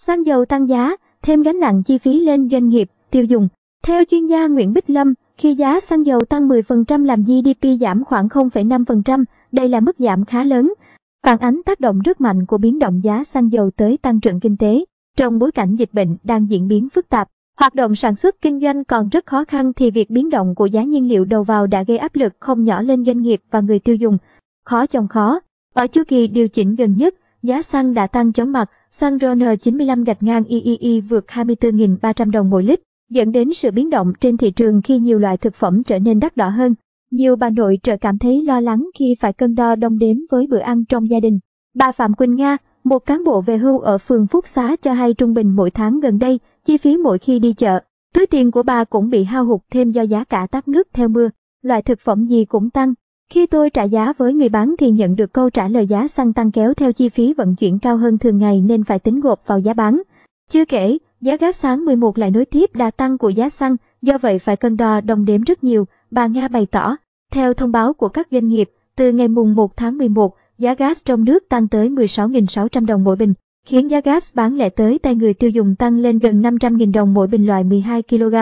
Xăng dầu tăng giá, thêm gánh nặng chi phí lên doanh nghiệp, tiêu dùng. Theo chuyên gia Nguyễn Bích Lâm, khi giá xăng dầu tăng 10% làm GDP giảm khoảng 0,5%, đây là mức giảm khá lớn, phản ánh tác động rất mạnh của biến động giá xăng dầu tới tăng trưởng kinh tế. Trong bối cảnh dịch bệnh đang diễn biến phức tạp, hoạt động sản xuất kinh doanh còn rất khó khăn thì việc biến động của giá nhiên liệu đầu vào đã gây áp lực không nhỏ lên doanh nghiệp và người tiêu dùng. Khó chồng khó. Ở chu kỳ điều chỉnh gần nhất, giá xăng đã tăng chóng mặt, Xăng RON95 gạch ngang EEE vượt 24.300 đồng mỗi lít, dẫn đến sự biến động trên thị trường khi nhiều loại thực phẩm trở nên đắt đỏ hơn. Nhiều bà nội trợ cảm thấy lo lắng khi phải cân đo đong đếm với bữa ăn trong gia đình. Bà Phạm Quỳnh Nga, một cán bộ về hưu ở phường Phúc Xá cho hay trung bình mỗi tháng gần đây, chi phí mỗi khi đi chợ, túi tiền của bà cũng bị hao hụt thêm do giá cả táp nước theo mưa, loại thực phẩm gì cũng tăng, khi tôi trả giá với người bán thì nhận được câu trả lời giá xăng tăng kéo theo chi phí vận chuyển cao hơn thường ngày nên phải tính gộp vào giá bán. Chưa kể, giá gas sáng 11 lại nối tiếp đà tăng của giá xăng, do vậy phải cân đo đồng đếm rất nhiều, bà Nga bày tỏ. Theo thông báo của các doanh nghiệp, từ ngày mùng 1 tháng 11, giá gas trong nước tăng tới 16.600 đồng mỗi bình, khiến giá gas bán lẻ tới tay người tiêu dùng tăng lên gần 500.000 đồng mỗi bình loại 12 kg.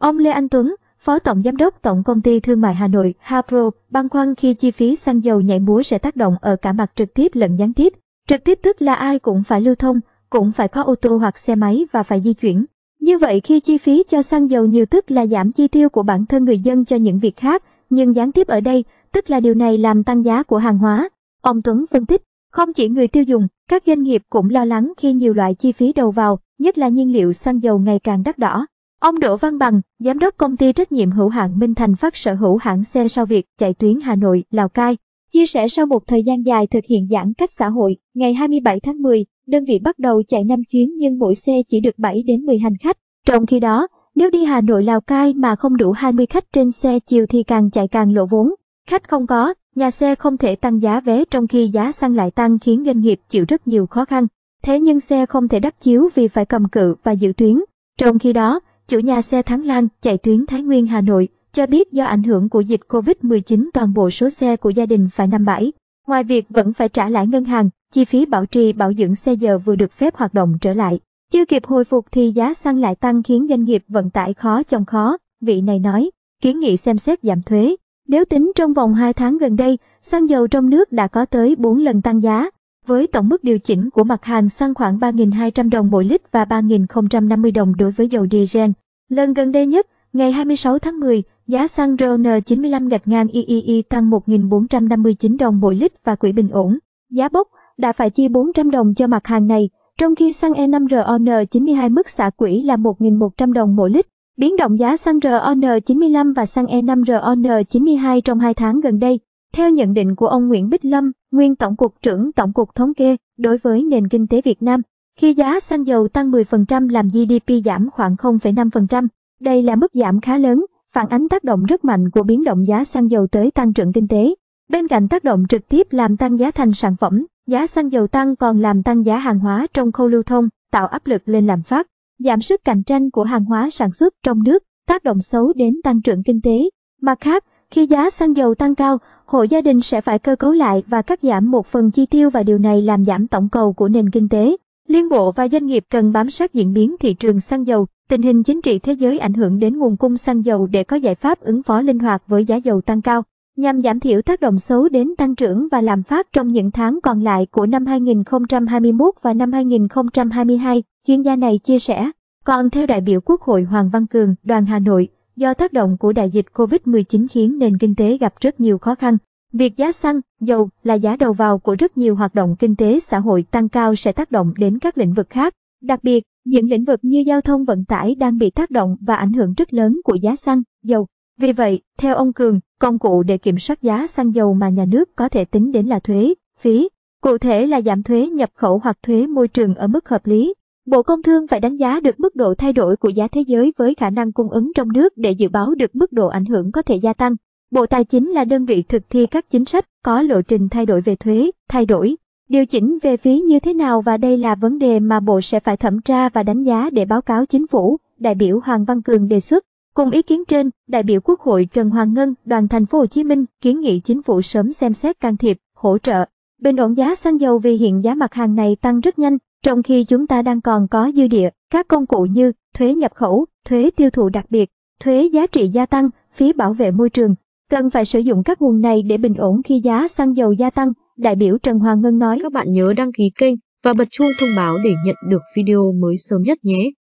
Ông Lê Anh Tuấn, Phó Tổng Giám đốc Tổng Công ty Thương mại Hà Nội Hapro băn khoăn khi chi phí xăng dầu nhảy múa sẽ tác động ở cả mặt trực tiếp lẫn gián tiếp. Trực tiếp tức là ai cũng phải lưu thông, cũng phải có ô tô hoặc xe máy và phải di chuyển. Như vậy khi chi phí cho xăng dầu nhiều tức là giảm chi tiêu của bản thân người dân cho những việc khác, nhưng gián tiếp ở đây, tức là điều này làm tăng giá của hàng hóa. Ông Tuấn phân tích, không chỉ người tiêu dùng, các doanh nghiệp cũng lo lắng khi nhiều loại chi phí đầu vào, nhất là nhiên liệu xăng dầu ngày càng đắt đỏ. Ông Đỗ Văn Bằng, giám đốc công ty trách nhiệm hữu hạn Minh Thành Phát sở hữu hãng xe sau Việt chạy tuyến Hà Nội, Lào Cai, chia sẻ sau một thời gian dài thực hiện giãn cách xã hội, ngày 27 tháng 10, đơn vị bắt đầu chạy 5 chuyến nhưng mỗi xe chỉ được 7 đến 10 hành khách. Trong khi đó, nếu đi Hà Nội Lào Cai mà không đủ 20 khách trên xe chiều thì càng chạy càng lộ vốn. Khách không có, nhà xe không thể tăng giá vé trong khi giá xăng lại tăng khiến doanh nghiệp chịu rất nhiều khó khăn. Thế nhưng xe không thể đắp chiếu vì phải cầm cự và giữ tuyến. Trong khi đó, chủ nhà xe Thắng Lan chạy tuyến Thái Nguyên Hà Nội, cho biết do ảnh hưởng của dịch Covid-19 toàn bộ số xe của gia đình phải nằm bãi. Ngoài việc vẫn phải trả lãi ngân hàng, chi phí bảo trì bảo dưỡng xe giờ vừa được phép hoạt động trở lại. Chưa kịp hồi phục thì giá xăng lại tăng khiến doanh nghiệp vận tải khó chồng khó, vị này nói, kiến nghị xem xét giảm thuế. Nếu tính trong vòng 2 tháng gần đây, xăng dầu trong nước đã có tới 4 lần tăng giá, với tổng mức điều chỉnh của mặt hàng xăng khoảng 3.200 đồng mỗi lít và 3.050 đồng đối với dầu diesel. Lần gần đây nhất, ngày 26 tháng 10, giá xăng RON95 gạch ngang EEE tăng 1.459 đồng mỗi lít và quỹ bình ổn. Giá bốc đã phải chi 400 đồng cho mặt hàng này, trong khi xăng E5 RON92 mức xả quỹ là 1.100 đồng mỗi lít. Biến động giá xăng RON95 và xăng E5 RON92 trong 2 tháng gần đây theo nhận định của ông Nguyễn Bích Lâm, nguyên Tổng cục trưởng Tổng cục Thống kê, đối với nền kinh tế Việt Nam, khi giá xăng dầu tăng 10% làm GDP giảm khoảng 0,5%, đây là mức giảm khá lớn, phản ánh tác động rất mạnh của biến động giá xăng dầu tới tăng trưởng kinh tế. Bên cạnh tác động trực tiếp làm tăng giá thành sản phẩm, giá xăng dầu tăng còn làm tăng giá hàng hóa trong khâu lưu thông, tạo áp lực lên lạm phát, giảm sức cạnh tranh của hàng hóa sản xuất trong nước, tác động xấu đến tăng trưởng kinh tế. Mặt khác, khi giá xăng dầu tăng cao, hộ gia đình sẽ phải cơ cấu lại và cắt giảm một phần chi tiêu và điều này làm giảm tổng cầu của nền kinh tế. Liên bộ và doanh nghiệp cần bám sát diễn biến thị trường xăng dầu, tình hình chính trị thế giới ảnh hưởng đến nguồn cung xăng dầu để có giải pháp ứng phó linh hoạt với giá dầu tăng cao, nhằm giảm thiểu tác động xấu đến tăng trưởng và lạm phát trong những tháng còn lại của năm 2021 và năm 2022, chuyên gia này chia sẻ. Còn theo đại biểu Quốc hội Hoàng Văn Cường, đoàn Hà Nội, do tác động của đại dịch COVID-19 khiến nền kinh tế gặp rất nhiều khó khăn. Việc giá xăng, dầu là giá đầu vào của rất nhiều hoạt động kinh tế xã hội tăng cao sẽ tác động đến các lĩnh vực khác. Đặc biệt, những lĩnh vực như giao thông vận tải đang bị tác động và ảnh hưởng rất lớn của giá xăng, dầu. Vì vậy, theo ông Cường, công cụ để kiểm soát giá xăng dầu mà nhà nước có thể tính đến là thuế, phí, cụ thể là giảm thuế nhập khẩu hoặc thuế môi trường ở mức hợp lý, Bộ Công Thương phải đánh giá được mức độ thay đổi của giá thế giới với khả năng cung ứng trong nước để dự báo được mức độ ảnh hưởng có thể gia tăng. Bộ Tài chính là đơn vị thực thi các chính sách có lộ trình thay đổi về thuế, thay đổi, điều chỉnh về phí như thế nào và đây là vấn đề mà Bộ sẽ phải thẩm tra và đánh giá để báo cáo chính phủ, đại biểu Hoàng Văn Cường đề xuất. Cùng ý kiến trên, đại biểu Quốc hội Trần Hoàng Ngân, đoàn thành phố Hồ Chí Minh kiến nghị chính phủ sớm xem xét can thiệp, hỗ trợ bình ổn giá xăng dầu vì hiện giá mặt hàng này tăng rất nhanh, trong khi chúng ta đang còn có dư địa, các công cụ như thuế nhập khẩu, thuế tiêu thụ đặc biệt, thuế giá trị gia tăng, phí bảo vệ môi trường, cần phải sử dụng các nguồn này để bình ổn khi giá xăng dầu gia tăng, đại biểu Trần Hoàng Ngân nói. Các bạn nhớ đăng ký kênh và bật chuông thông báo để nhận được video mới sớm nhất nhé.